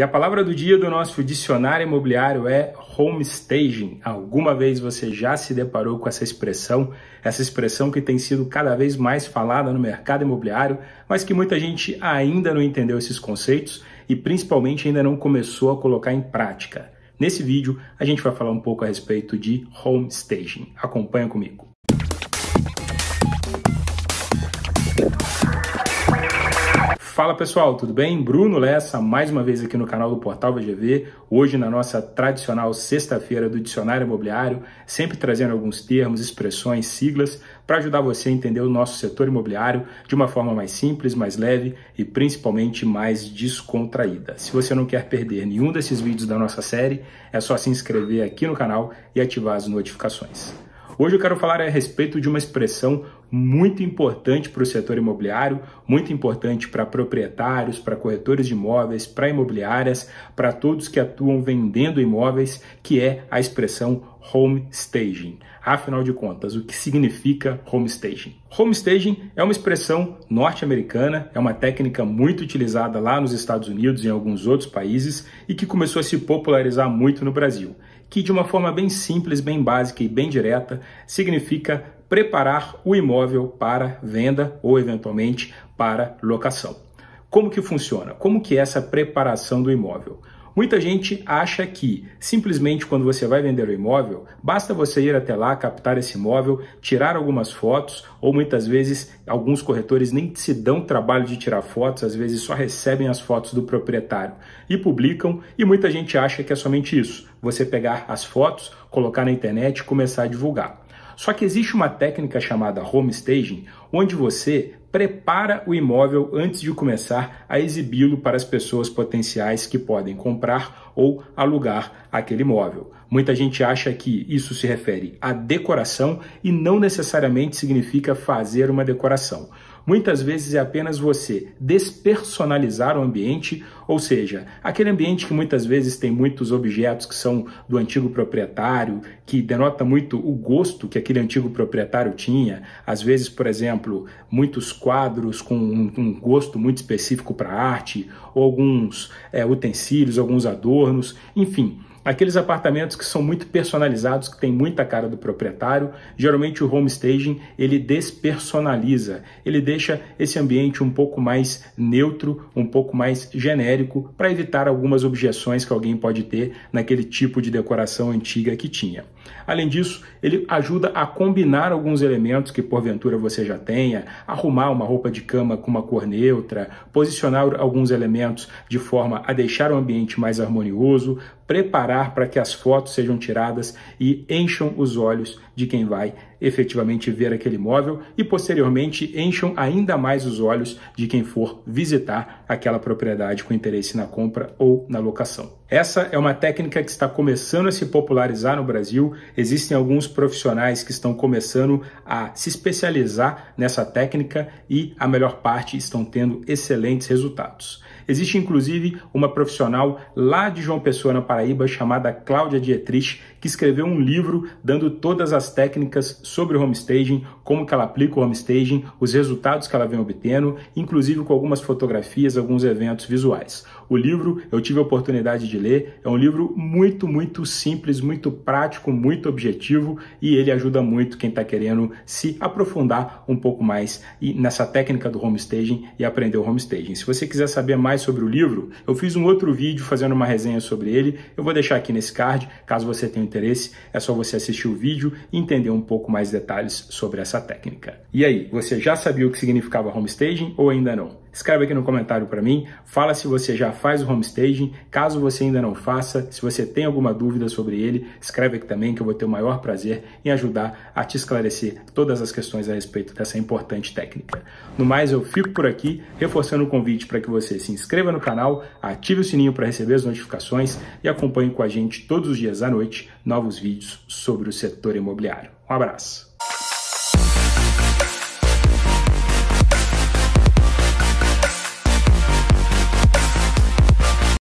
E a palavra do dia do nosso dicionário imobiliário é home staging. Alguma vez você já se deparou com essa expressão? Essa expressão que tem sido cada vez mais falada no mercado imobiliário, mas que muita gente ainda não entendeu esses conceitos e principalmente ainda não começou a colocar em prática. Nesse vídeo, a gente vai falar um pouco a respeito de home staging. Acompanha comigo. Fala pessoal, tudo bem? Bruno Lessa, mais uma vez aqui no canal do Portal VGV, hoje na nossa tradicional sexta-feira do Dicionário Imobiliário, sempre trazendo alguns termos, expressões, siglas, para ajudar você a entender o nosso setor imobiliário de uma forma mais simples, mais leve e principalmente mais descontraída. Se você não quer perder nenhum desses vídeos da nossa série, é só se inscrever aqui no canal e ativar as notificações. Hoje eu quero falar a respeito de uma expressão muito importante para o setor imobiliário, muito importante para proprietários, para corretores de imóveis, para imobiliárias, para todos que atuam vendendo imóveis, que é a expressão home staging. Afinal de contas, o que significa home staging? Home staging é uma expressão norte-americana, é uma técnica muito utilizada lá nos Estados Unidos e em alguns outros países e que começou a se popularizar muito no Brasil que de uma forma bem simples, bem básica e bem direta, significa preparar o imóvel para venda ou eventualmente para locação. Como que funciona? Como que é essa preparação do imóvel? Muita gente acha que simplesmente quando você vai vender o imóvel, basta você ir até lá, captar esse imóvel, tirar algumas fotos, ou muitas vezes alguns corretores nem se dão trabalho de tirar fotos, às vezes só recebem as fotos do proprietário e publicam, e muita gente acha que é somente isso, você pegar as fotos, colocar na internet e começar a divulgar. Só que existe uma técnica chamada home staging, onde você prepara o imóvel antes de começar a exibi-lo para as pessoas potenciais que podem comprar ou alugar aquele imóvel. Muita gente acha que isso se refere à decoração e não necessariamente significa fazer uma decoração. Muitas vezes é apenas você despersonalizar o ambiente, ou seja, aquele ambiente que muitas vezes tem muitos objetos que são do antigo proprietário, que denota muito o gosto que aquele antigo proprietário tinha. Às vezes, por exemplo, muitos quadros com um, um gosto muito específico para arte, ou alguns é, utensílios, alguns adornos, enfim Aqueles apartamentos que são muito personalizados, que tem muita cara do proprietário, geralmente o home staging ele despersonaliza, ele deixa esse ambiente um pouco mais neutro, um pouco mais genérico, para evitar algumas objeções que alguém pode ter naquele tipo de decoração antiga que tinha. Além disso, ele ajuda a combinar alguns elementos que porventura você já tenha, arrumar uma roupa de cama com uma cor neutra, posicionar alguns elementos de forma a deixar o ambiente mais harmonioso, preparar para que as fotos sejam tiradas e encham os olhos de quem vai efetivamente ver aquele imóvel e posteriormente encham ainda mais os olhos de quem for visitar aquela propriedade com interesse na compra ou na locação. Essa é uma técnica que está começando a se popularizar no Brasil. Existem alguns profissionais que estão começando a se especializar nessa técnica e a melhor parte estão tendo excelentes resultados. Existe inclusive uma profissional lá de João Pessoa, na Paraíba, chamada Cláudia Dietrich, que escreveu um livro dando todas as técnicas sobre o homestaging, como que ela aplica o homestaging, os resultados que ela vem obtendo, inclusive com algumas fotografias, alguns eventos visuais. O livro eu tive a oportunidade de ler, é um livro muito, muito simples, muito prático, muito objetivo e ele ajuda muito quem está querendo se aprofundar um pouco mais nessa técnica do homestaging e aprender o homestaging. Se você quiser saber mais sobre o livro, eu fiz um outro vídeo fazendo uma resenha sobre ele, eu vou deixar aqui nesse card, caso você tenha interesse, é só você assistir o vídeo e entender um pouco mais detalhes sobre essa técnica. E aí, você já sabia o que significava homestaging ou ainda não? Escreve aqui no comentário para mim, fala se você já faz o homestaging, caso você ainda não faça, se você tem alguma dúvida sobre ele, escreve aqui também que eu vou ter o maior prazer em ajudar a te esclarecer todas as questões a respeito dessa importante técnica. No mais, eu fico por aqui, reforçando o convite para que você se inscreva no canal, ative o sininho para receber as notificações e acompanhe com a gente todos os dias à noite novos vídeos sobre o setor imobiliário. Um abraço!